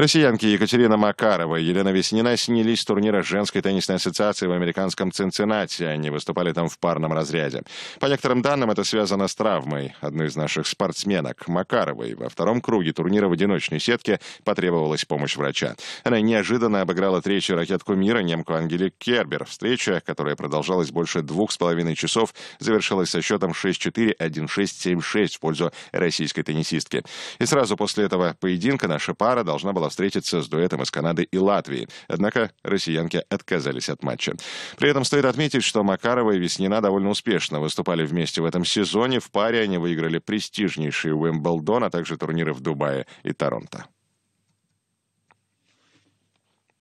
Россиянки Екатерина Макарова и Елена Веснина снялись с турнира женской теннисной ассоциации в американском Цинциннати. Они выступали там в парном разряде. По некоторым данным, это связано с травмой одной из наших спортсменок, Макаровой. Во втором круге турнира в одиночной сетке потребовалась помощь врача. Она неожиданно обыграла третью ракетку мира, немку Ангелик Кербер. Встреча, которая продолжалась больше двух с половиной часов, завершилась со счетом 6-4, 1-6, 7-6 в пользу российской теннисистки. И сразу после этого поединка наша пара должна была встретиться с дуэтом из Канады и Латвии. Однако россиянки отказались от матча. При этом стоит отметить, что Макарова и Веснина довольно успешно выступали вместе в этом сезоне. В паре они выиграли престижнейший Уимблдон, а также турниры в Дубае и Торонто.